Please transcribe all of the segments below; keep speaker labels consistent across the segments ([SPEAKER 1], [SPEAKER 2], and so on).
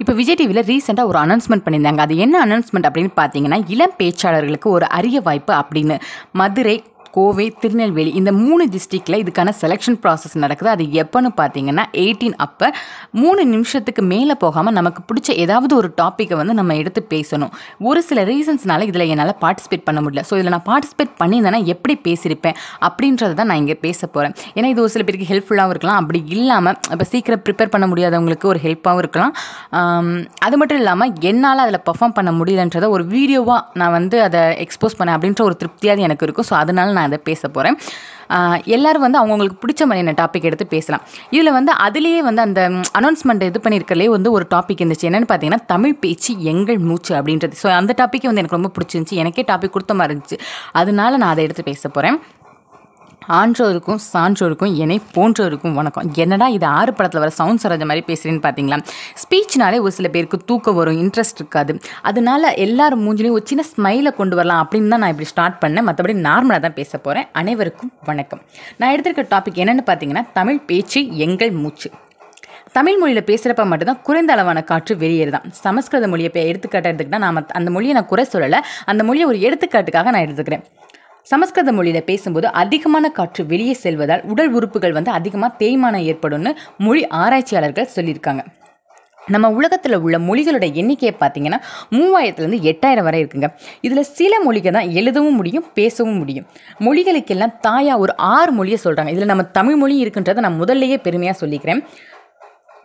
[SPEAKER 1] இப்போ விஜய் டிவியில் ரீசெண்டாக ஒரு அனௌன்ஸ்மெண்ட் பண்ணியிருந்தாங்க அது என்ன அனௌன்ஸ்மெண்ட் அப்படின்னு பார்த்தீங்கன்னா இளம் பேச்சாளர்களுக்கு ஒரு அரிய வாய்ப்பு அப்படின்னு மதுரை கோவை திருநெல்வேலி இந்த மூணு டிஸ்ட்ரிக்டில் இதுக்கான செலெக்ஷன் ப்ராசஸ் நடக்குது அது எப்போன்னு பார்த்தீங்கன்னா எயிட்டீன் அப்போ மூணு நிமிஷத்துக்கு மேலே போகாமல் நமக்கு பிடிச்ச ஏதாவது ஒரு டாப்பிக்கை வந்து நம்ம எடுத்து பேசணும் ஒரு சில ரீசன்ஸ்னால இதில் என்னால் பார்ட்டிசிபேட் பண்ண முடியல ஸோ இதில் நான் பார்ட்டிசிபேட் பண்ணியிருந்தேன்னா எப்படி பேசியிருப்பேன் அப்படின்றத தான் நான் இங்கே பேச போகிறேன் ஏன்னா இது ஒரு சில பேருக்கு ஹெல்ப்ஃபுல்லாகவும் இருக்கலாம் அப்படி இல்லாமல் இப்போ சீக்கிரம் ப்ரிப்பேர் பண்ண முடியாதவங்களுக்கு ஒரு ஹெல்ப்பாகவும் இருக்கலாம் அது மட்டும் இல்லாமல் என்னால் அதில் பர்ஃபார்ம் பண்ண முடியலன்றதை ஒரு வீடியோவாக நான் வந்து அதை எக்ஸ்போஸ் பண்ணேன் அப்படின்ற ஒரு திருப்தியாக எனக்கு இருக்கும் ஸோ அதனால நான் நான் அதை பேச போகிறேன் எல்லோரும் வந்து அவங்கவுங்களுக்கு பிடிச்ச மாதிரியான டாபிக் எடுத்து பேசலாம் இதில் வந்து அதுலேயே வந்து அந்த அனௌன்ஸ்மெண்ட் இது பண்ணியிருக்கலே வந்து ஒரு டாபிக் இருந்துச்சு என்னென்னு பார்த்தீங்கன்னா தமிழ் பேச்சு எங்கள் மூச்சு அப்படின்றது ஸோ அந்த டாப்பிக்கே வந்து எனக்கு ரொம்ப பிடிச்சிருந்துச்சி எனக்கே டாபிக் கொடுத்த மாதிரி இருந்துச்சு அதனால நான் அதை எடுத்து பேச போகிறேன் ஆன்றோருக்கும் சான்றோருக்கும் என்னை போன்றோருக்கும் வணக்கம் என்னடா இது ஆறு படத்தில் வர சவுண்ட் சரோஜா மாதிரி பேசுகிறேன்னு பார்த்தீங்களா ஸ்பீச்னாலே ஒரு சில பேருக்கு தூக்கம் வரும் இன்ட்ரெஸ்ட் இருக்காது அதனால எல்லார் மூஞ்சிலையும் ஒரு சின்ன ஸ்மைலை கொண்டு வரலாம் அப்படின்னு தான் நான் இப்படி ஸ்டார்ட் பண்ணேன் மற்றபடி நார்மலாக தான் பேச போகிறேன் அனைவருக்கும் வணக்கம் நான் எடுத்திருக்க டாபிக் என்னென்னு பார்த்தீங்கன்னா தமிழ் பேச்சு எங்கள் மூச்சு தமிழ் மொழியில் பேசுகிறப்ப மட்டும்தான் குறைந்த அளவான காற்று வெளியேறு தான் சமஸ்கிருத மொழியை எடுத்துக்காட்டாக எடுத்துக்கிட்டால் நாம் அந்த மொழியை நான் குறை சொல்லலை அந்த மொழியை ஒரு எடுத்துக்காட்டுக்காக நான் எடுத்துக்கிறேன் சமஸ்கிருத மொழியில் பேசும்போது அதிகமான காற்று வெளியே செல்வதால் உடல் உறுப்புகள் வந்து அதிகமாக தேய்மானம் ஏற்படும்னு மொழி ஆராய்ச்சியாளர்கள் சொல்லியிருக்காங்க நம்ம உலகத்தில் உள்ள மொழிகளோட எண்ணிக்கையை பார்த்தீங்கன்னா மூவாயிரத்துலேருந்து எட்டாயிரம் வரை இருக்குங்க இதில் சில மொழிகள் தான் எழுதவும் முடியும் பேசவும் முடியும் மொழிகளுக்கெல்லாம் தாயாக ஒரு ஆறு மொழியை சொல்கிறாங்க இதில் நம்ம தமிழ் மொழி இருக்குன்றதை நான் முதல்லையே பெருமையாக சொல்லிக்கிறேன்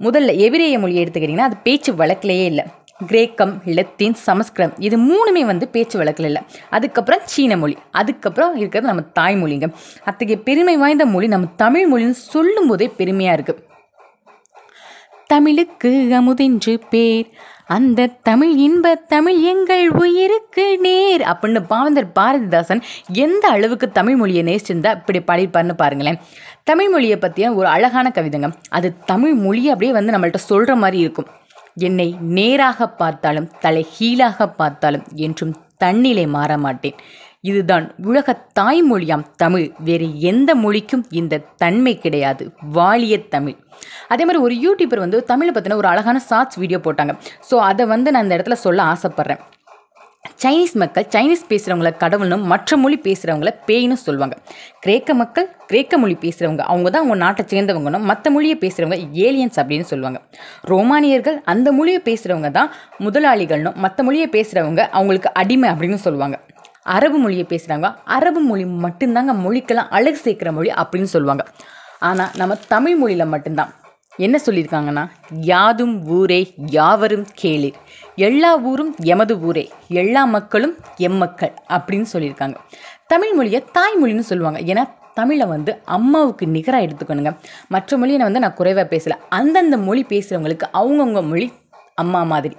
[SPEAKER 1] முதல்ல எவிரேய மொழியை எடுத்துக்கிட்டிங்கன்னா அது பேச்சு வழக்கிலேயே இல்லை கிரேக்கம் லத்தீன் சமஸ்கிருதம் இது மூணுமே வந்து பேச்சு வழக்கில் இல்லை அதுக்கப்புறம் சீன மொழி அதுக்கப்புறம் இருக்கிறது நம்ம தாய்மொழிங்க அத்தகைய பெருமை வாய்ந்த மொழி நம்ம தமிழ் மொழின்னு சொல்லும் போதே பெருமையாக இருக்குது தமிழுக்கு அமுதென்று பேர் அந்த தமிழ் இன்ப தமிழ் எங்கள் உயிருக்கு நேர் அப்படின்னு பாவந்தர் பாரதிதாசன் எந்த அளவுக்கு தமிழ் மொழியை நேசிச்சிருந்தா இப்படி பாடியிருப்பார்னு பாருங்களேன் தமிழ் மொழியை பற்றிய ஒரு அழகான கவிதைங்க அது தமிழ் மொழியை அப்படியே வந்து நம்மள்கிட்ட சொல்கிற மாதிரி இருக்கும் என்னை நேராக பார்த்தாலும் தலை ஹீலாக பார்த்தாலும் என்றும் தன்னிலை மாற மாட்டேன் இதுதான் உலக தாய்மொழியாம் தமிழ் வேறு எந்த மொழிக்கும் இந்த தன்மை கிடையாது வாலிய தமிழ் அதே மாதிரி ஒரு யூடியூபர் வந்து தமிழை பற்றின ஒரு அழகான சாட்ச் வீடியோ போட்டாங்க ஸோ அதை வந்து நான் இந்த இடத்துல சொல்ல ஆசைப்பட்றேன் சைனீஸ் மக்கள் சைனீஸ் பேசுகிறவங்கள கடவுள்னும் மற்ற மொழி பேசுகிறவங்கள பேயின்னு சொல்லுவாங்க கிரேக்க மக்கள் கிரேக்க மொழி பேசுகிறவங்க அவங்க தான் அவங்க நாட்டை சேர்ந்தவங்கனும் மற்ற மொழியை பேசுகிறவங்க ஏலியன்ஸ் அப்படின்னு சொல்லுவாங்க ரோமானியர்கள் அந்த மொழியை பேசுகிறவங்க தான் முதலாளிகள்னும் மற்ற மொழியை பேசுகிறவங்க அவங்களுக்கு அடிமை அப்படின்னு சொல்லுவாங்க அரபு மொழியை பேசுகிறாங்க அரபு மொழி மட்டும்தாங்க மொழிக்கெல்லாம் அழகு சேர்க்குற மொழி அப்படின்னு சொல்லுவாங்க ஆனால் நம்ம தமிழ் மொழியில் மட்டும்தான் என்ன சொல்லியிருக்காங்கன்னா யாதும் ஊரே யாவரும் கேளு எல்லா ஊரும் எமது ஊரே எல்லா மக்களும் எம் மக்கள் அப்படின்னு சொல்லியிருக்காங்க தமிழ் மொழியை தாய்மொழின்னு சொல்லுவாங்க ஏன்னா தமிழை வந்து அம்மாவுக்கு நிகராக எடுத்துக்கணுங்க மற்ற மொழியை வந்து நான் குறைவாக பேசலை அந்தந்த மொழி பேசுகிறவங்களுக்கு அவங்கவுங்க மொழி அம்மா மாதிரி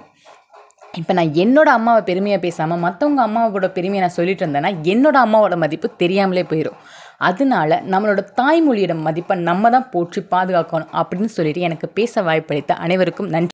[SPEAKER 1] இப்போ நான் என்னோட அம்மாவை பெருமையாக பேசாமல் மற்றவங்க அம்மாவோட பெருமையை நான் சொல்லிட்டு இருந்தேன்னா என்னோட அம்மாவோட மதிப்பு தெரியாமலே போயிடும் அதனால நம்மளோட தாய்மொழியோட மதிப்பை நம்ம தான் போற்றி பாதுகாக்கணும் அப்படின்னு சொல்லிட்டு எனக்கு பேச வாய்ப்பளித்த அனைவருக்கும் நன்றி